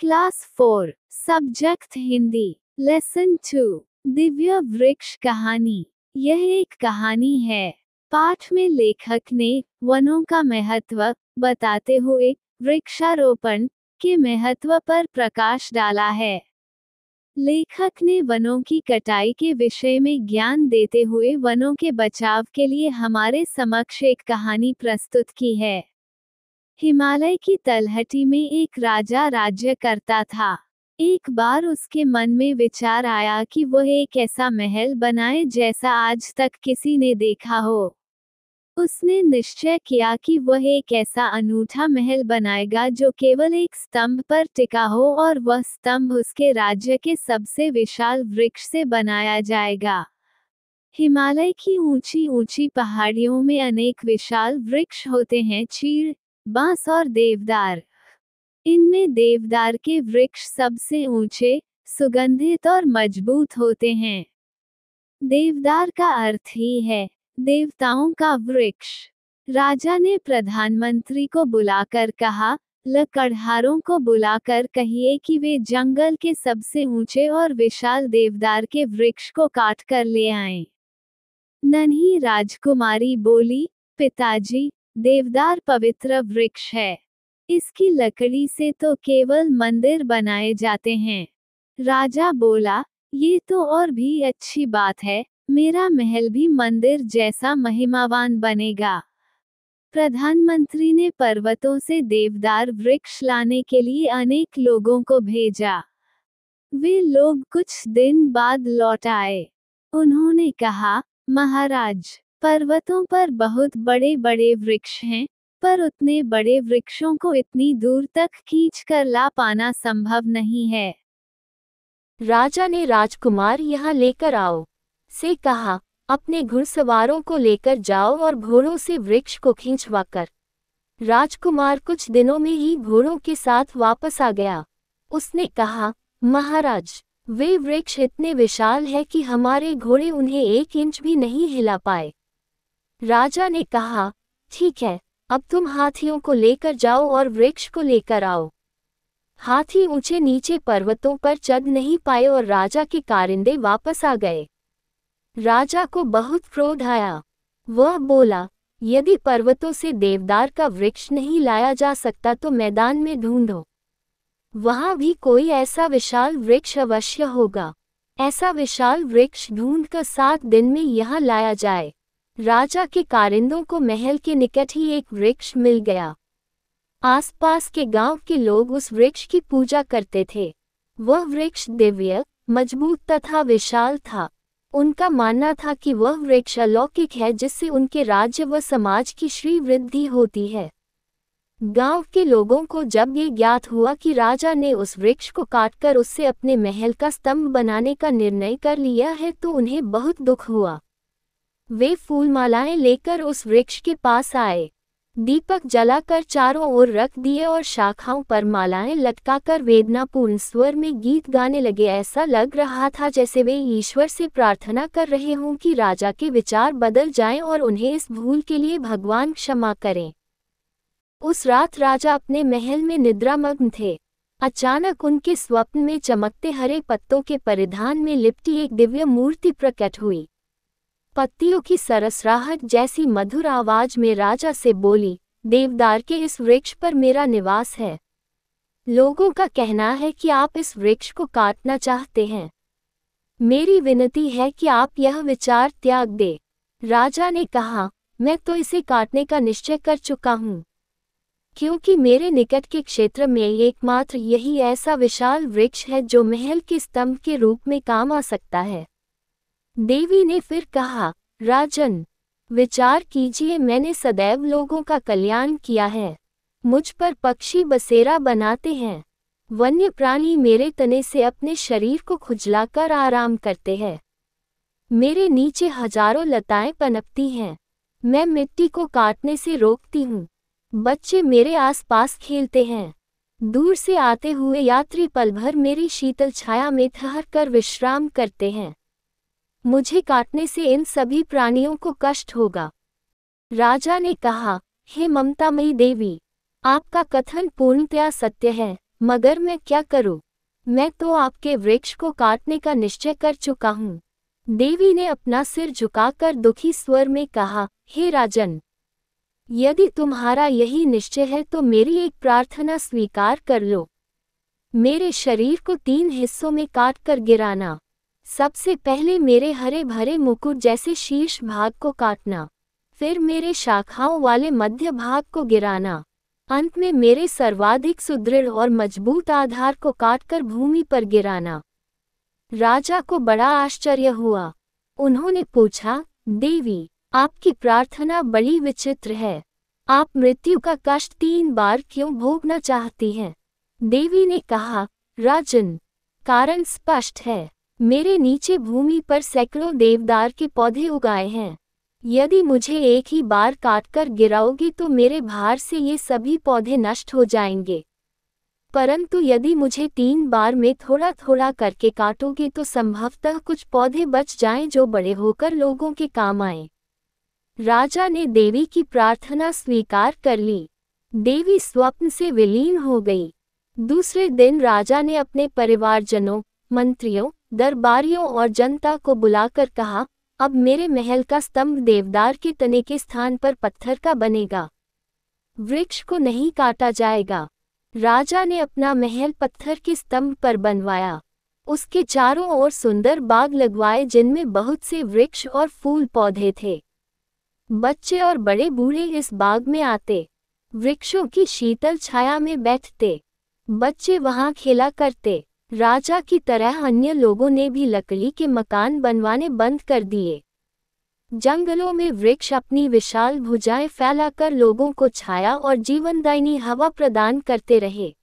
Class four subject Hindi lesson two दिव्य वृक्ष कहानी यह एक कहानी है पाठ में लेखक ने वनों का महत्व बताते हुए वृक्षारोपण के महत्व पर प्रकाश डाला है लेखक ने वनों की कटाई के विषय में ज्ञान देते हुए वनों के बचाव के लिए हमारे समक्ष एक कहानी प्रस्तुत की है हिमालय की तलहटी में एक राजा राज्य करता था एक बार उसके मन में विचार आया कि वह एक ऐसा महल बनाए जैसा आज तक किसी ने देखा हो उसने निश्चय किया कि वह एक ऐसा अनूठा महल बनाएगा जो केवल एक स्तंभ पर टिका हो और वह स्तंभ उसके राज्य के सबसे विशाल वृक्ष से बनाया जाएगा हिमालय की ऊंची ऊंची पहाड़ियों में अनेक विशाल वृक्ष होते हैं चीड़ बांस और देवदार इनमें देवदार के वृक्ष सबसे ऊंचे सुगंधित और मजबूत होते हैं देवदार का अर्थ ही है देवताओं का वृक्ष राजा ने प्रधानमंत्री को बुलाकर कहा लकड़हारों को बुलाकर कहिए कि वे जंगल के सबसे ऊंचे और विशाल देवदार के वृक्ष को काट कर ले आए नन्ही राजकुमारी बोली पिताजी देवदार पवित्र वृक्ष है इसकी लकड़ी से तो केवल मंदिर बनाए जाते हैं राजा बोला ये तो और भी अच्छी बात है मेरा महल भी मंदिर जैसा महिमावान बनेगा प्रधानमंत्री ने पर्वतों से देवदार वृक्ष लाने के लिए अनेक लोगों को भेजा वे लोग कुछ दिन बाद लौट आए उन्होंने कहा महाराज पर्वतों पर बहुत बड़े बड़े वृक्ष हैं पर उतने बड़े वृक्षों को इतनी दूर तक खींच कर ला पाना संभव नहीं है राजा ने राजकुमार यहाँ लेकर आओ से कहा अपने घुड़सवारों को लेकर जाओ और घोड़ों से वृक्ष को खींचवा कर राजकुमार कुछ दिनों में ही घोड़ों के साथ वापस आ गया उसने कहा महाराज वे वृक्ष इतने विशाल है कि हमारे घोड़े उन्हें एक इंच भी नहीं हिला पाए राजा ने कहा ठीक है अब तुम हाथियों को लेकर जाओ और वृक्ष को लेकर आओ हाथी ऊंचे नीचे पर्वतों पर चढ़ नहीं पाए और राजा के कारिंदे वापस आ गए राजा को बहुत क्रोध आया वह बोला यदि पर्वतों से देवदार का वृक्ष नहीं लाया जा सकता तो मैदान में ढूंढो वहां भी कोई ऐसा विशाल वृक्ष अवश्य होगा ऐसा विशाल वृक्ष ढूंढ कर सात दिन में यहाँ लाया जाए राजा के कारिंदों को महल के निकट ही एक वृक्ष मिल गया आसपास के गांव के लोग उस वृक्ष की पूजा करते थे वह वृक्ष दिव्य मजबूत तथा विशाल था उनका मानना था कि वह वृक्ष अलौकिक है जिससे उनके राज्य व समाज की श्री वृद्धि होती है गांव के लोगों को जब ये ज्ञात हुआ कि राजा ने उस वृक्ष को काटकर उससे अपने महल का स्तंभ बनाने का निर्णय कर लिया है तो उन्हें बहुत दुख हुआ वे फूलमालाएं लेकर उस वृक्ष के पास आए दीपक जलाकर चारों ओर रख दिए और शाखाओं पर मालाएं लटकाकर वेदनापूर्ण स्वर में गीत गाने लगे ऐसा लग रहा था जैसे वे ईश्वर से प्रार्थना कर रहे हों कि राजा के विचार बदल जाएं और उन्हें इस भूल के लिए भगवान क्षमा करें उस रात राजा अपने महल में निद्रामग्न थे अचानक उनके स्वप्न में चमकते हरे पत्तों के परिधान में लिपटी एक दिव्य मूर्ति प्रकट हुई पत्तियों की सरसराहट जैसी मधुर आवाज में राजा से बोली देवदार के इस वृक्ष पर मेरा निवास है लोगों का कहना है कि आप इस वृक्ष को काटना चाहते हैं मेरी विनती है कि आप यह विचार त्याग दे राजा ने कहा मैं तो इसे काटने का निश्चय कर चुका हूँ क्योंकि मेरे निकट के क्षेत्र में एकमात्र यही ऐसा विशाल वृक्ष है जो महल के स्तंभ के रूप में काम आ सकता है देवी ने फिर कहा राजन विचार कीजिए मैंने सदैव लोगों का कल्याण किया है मुझ पर पक्षी बसेरा बनाते हैं वन्य प्राणी मेरे तने से अपने शरीर को खुजलाकर आराम करते हैं मेरे नीचे हजारों लताएं पनपती हैं मैं मिट्टी को काटने से रोकती हूँ बच्चे मेरे आसपास खेलते हैं दूर से आते हुए यात्री पलभर मेरी शीतल छाया में ठहर कर विश्राम करते हैं मुझे काटने से इन सभी प्राणियों को कष्ट होगा राजा ने कहा हे ममता मई देवी आपका कथन पूर्णतया सत्य है मगर मैं क्या करूं? मैं तो आपके वृक्ष को काटने का निश्चय कर चुका हूँ देवी ने अपना सिर झुकाकर दुखी स्वर में कहा हे राजन यदि तुम्हारा यही निश्चय है तो मेरी एक प्रार्थना स्वीकार कर लो मेरे शरीर को तीन हिस्सों में काट कर गिराना सबसे पहले मेरे हरे भरे मुकुट जैसे शीर्ष भाग को काटना फिर मेरे शाखाओं वाले मध्य भाग को गिराना अंत में मेरे सर्वाधिक सुदृढ़ और मजबूत आधार को काटकर भूमि पर गिराना राजा को बड़ा आश्चर्य हुआ उन्होंने पूछा देवी आपकी प्रार्थना बड़ी विचित्र है आप मृत्यु का कष्ट तीन बार क्यों भोगना चाहती हैं देवी ने कहा राजन कारण स्पष्ट है मेरे नीचे भूमि पर सैकड़ों देवदार के पौधे उगाए हैं यदि मुझे एक ही बार काटकर गिराओगे तो मेरे भार से ये सभी पौधे नष्ट हो जाएंगे परंतु यदि मुझे तीन बार में थोड़ा थोड़ा करके काटोगे तो संभवतः कुछ पौधे बच जाएं जो बड़े होकर लोगों के काम आए राजा ने देवी की प्रार्थना स्वीकार कर ली देवी स्वप्न से विलीन हो गई दूसरे दिन राजा ने अपने परिवारजनों मंत्रियों दरबारियों और जनता को बुलाकर कहा अब मेरे महल का स्तंभ देवदार के तने के स्थान पर पत्थर का बनेगा वृक्ष को नहीं काटा जाएगा राजा ने अपना महल पत्थर के स्तंभ पर बनवाया उसके चारों ओर सुंदर बाग लगवाए जिनमें बहुत से वृक्ष और फूल पौधे थे बच्चे और बड़े बूढ़े इस बाग में आते वृक्षों की शीतल छाया में बैठते बच्चे वहां खेला करते राजा की तरह अन्य लोगों ने भी लकड़ी के मकान बनवाने बंद कर दिए जंगलों में वृक्ष अपनी विशाल भुजाएं फैलाकर लोगों को छाया और जीवनदायिनी हवा प्रदान करते रहे